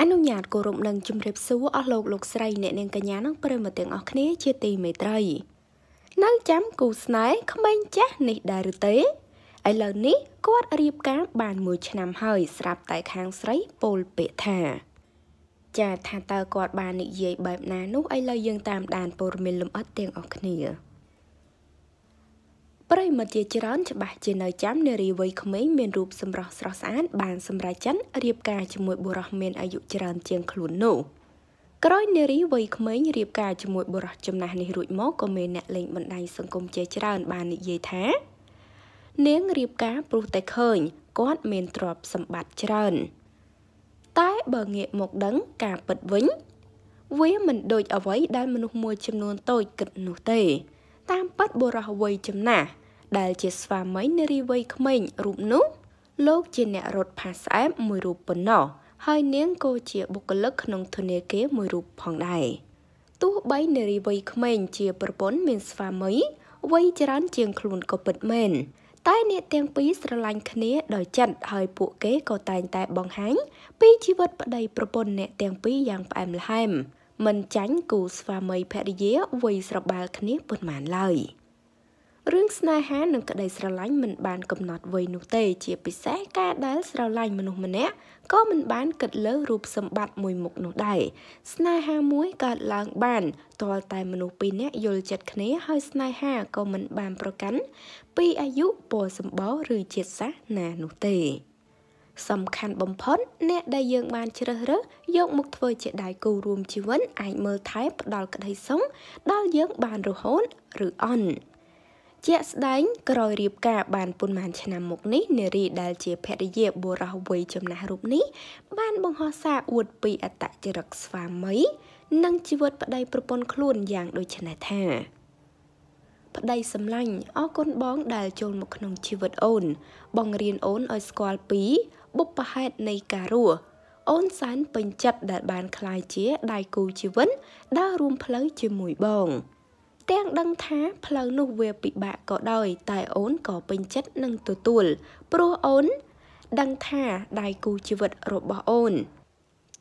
អនុញ្ញាតគោរពនិងជម្រាបសួរអស់លោកលោកស្រីអ្នកនាងកញ្ញានិងប្រិយមិត្តទាំងអស់គ្នាជាទីមេត្រីនៅចាំគូស្នេហ៍ក្មេងចាស់នេះដែរឬទេឥឡូវនេះគាត់រៀបការបានមួយឆ្នាំហើយ ស្រាប់តែខាងស្រីពោលពាក្យថាចាថាតើគាត់បាននិយាយបែបណានោះឥឡូវយើងតាមដានព័ត៌មានលម្អិតទាំងអស់គ្នាប្រិមិត្តជាច្រើនច្បាស់ជានៅចាំនារីវ័យក្មេងមានរូបសម្រស់ស្រស់ស្អាតបានសម្រេចចិត្តរៀបការជាមួយបុរសមានអាយុច្រើនជាងខ្លួននោះក្រោយនារីវ័យក្មេងរៀបការជាមួយបុរសចំណាស់នេះរួចមកក៏មានអ្នកលេងបណ្ដាញសង្គមជាច្រើនបាននិយាយថា នាងរៀបការព្រោះតែឃើញគាត់មានទ្រព្យសម្បត្តិច្រើនតែបើងាកមកដឹងការពិតវិញ វាមិនដូចអ្វីដែលមនុស្សមួយចំនួនតូចគិតនោះទេ តាមពិតបុរសវ័យចំណាស់ដែលជាស្វាមីនារីវ័យក្មេងរូបនោះលោកជាអ្នករត់ផាសស្អែបមួយរូបប៉ុណ្ណោះហើយនាងក៏ជាបុគ្គលិកក្នុងធនាគារមួយរូបផងដែរទោះបីនារីវ័យក្មេងជាប្រពន្ធមានស្វាមីវ័យច្រើនជាងខ្លួនក៏ពិតមែនតែអ្នកទាំងពីរស្រឡាញ់គ្នាដោយចិត្តហើយពួកគេក៏តែងតែបង្ហាញពីជីវិតប្តីប្រពន្ធអ្នកទាំងពីរយ៉ាងផ្អែមល្ហែមមិនចាញ់គូស្វាមីភរិយាវ័យស្របាលគ្នាប៉ុន្មានឡើយ។រឿងស្នេហានិងក្តីស្រឡាញ់មិនបានកំណត់វ័យនោះទេ ជាពិសេសការដែលស្រឡាញ់មនុស្សម្នាក់ក៏មិនបានគិតលើរូបសម្បត្តិមួយមុខនោះដែរស្នេហាមួយកើតឡើងបានទាល់តែមនុស្សពីរនាក់យល់ចិត្តគ្នាហើយស្នេហាក៏មិនបានប្រកាន់ពីអាយុពណ៌សម្បោឬជាតិសាសន៍ណានោះទេ សំខាន់បំផុត អ្នកដែលយើង បាន ជ្រើសរើសយកមកធ្វើជាដៃគូរួមជីវិតអាចមើលថែផ្ដល់ក្តីសុខដល់យើងបានរហូតឬអន់ជាក់ស្ដែងក្រោយរៀបការបានប៉ុន្មានឆ្នាំមកនេះនារីដែលជាភរិយាបុរសវ័យចំណាស់រូបនេះ បានបង្ហោះសារអួតពីអតចរិកស្វាមី និងជីវិតប្តីប្រពន្ធខ្លួនយ៉ាងដូចនេះថាប្តីសម្លាញ់អរគុណបង ដែលចូលមកក្នុងជីវិតអូន បងរៀនអូនឲ្យស្គាល់ពីបុព្វហេតុនៃការរស់អូនសានពេញចិត្តដែលបានคลายជាដៃគូជីវិតដើររួមផ្លូវជាមួយបង។ទាំងដឹងថាផ្លូវនោះវាពិបាកក៏ដោយ តែអូនក៏ពេញចិត្តនឹងទទួលព្រោះអូនដឹងថាដៃគូជីវិតរបស់អូន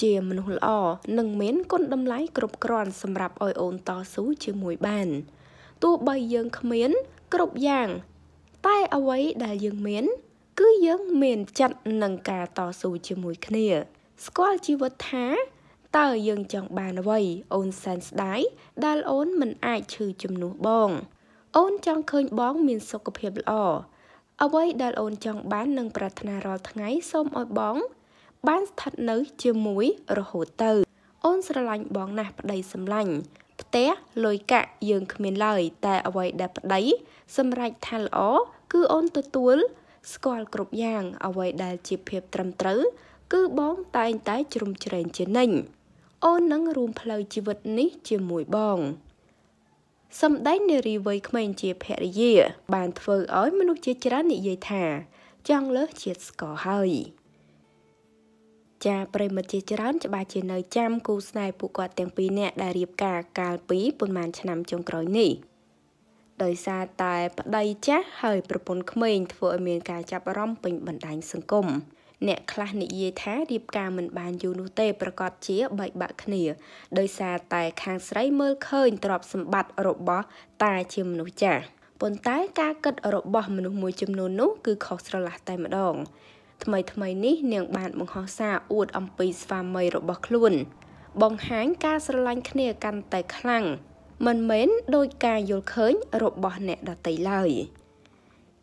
ជាមនុស្សល្អនិងមានគុណតម្លៃគ្រប់គ្រាន់សម្រាប់ឲ្យអូនតស៊ូជាមួយបានទោះបីយើងគ្មានគ្រប់យ៉ាង តែអ្វីដែលយើងមាន គឺយើងមានចិត្តនឹងការតស៊ូជាមួយគ្នា ស្គាល់ជីវិតថាតើយើងចង់បានអ្វីអូនសែនស្ដាយដែលអូនមិនអាចឈឺជំនួសបងអូនចង់ឃើញបង មានសុខភាពល្អអ្វីដែលអូនចង់បាននឹងប្រាថ្នារាល់ថ្ងៃសូមឲ្យបងបានស្ថិតនៅជាមួយរហូតទៅ អូនស្រឡាញ់បងណាស់ប្តីសម្លាញ់ផ្ទះលុយកាក់យើងគ្មានឡើយតែ អ្វីដែលប្តីសម្រេចថាល្អគឺអូនទទួល ស្គាល់គ្រប់យ៉ាង អ្វីដែលជាភាពត្រឹមត្រូវគឺបងតែងតែ ជ្រុំជ្រែងជានិញអូននឹងរួមផ្លូវជីវិតនេះជាមួយបង សម្ដេចនារីវ័យក្មេងជាភរិយា បានធ្វើឲ្យមនុស្សជាច្រើននិយាយថា ចង់លើសជាតិស្ករហើយចាប្រិមិត្តជាច្រើនច្បាស់ជានៅចាំគូស្នេហ៍ពួកគាត់ទាំងពីរនាក់ដែលរៀបការកាលពីប៉ុន្មានឆ្នាំចុងក្រោយនេះ ដោយសារតែប្តីចាស់ហើយប្រពន្ធក្មេងធ្វើឲ្យមានការចាប់អារម្មណ៍ពេញបណ្ដាញសង្គម។អ្នកខ្លះនិយាយថារៀបការមិនបានយូរនោះទេប្រកាសជាបែកបាក់គ្នា ដោយសារតែខាងស្រីមើលឃើញទ្រព្យសម្បត្តិរបស់តាជាមនុស្សចាស់ប៉ុន្តែការគិតរបស់មនុស្សមួយចំនួននោះគឺខុសស្រឡះតែម្ដង ថ្មីថ្មីនេះនាងបានបង្ហោះសារអួតអំពីស្វាមីរបស់ខ្លួន បង្ហាញការស្រឡាញ់គ្នាកាន់តែខ្លាំងមិនមែនដោយការយល់ឃើញរបស់អ្នកដទៃឡើយ។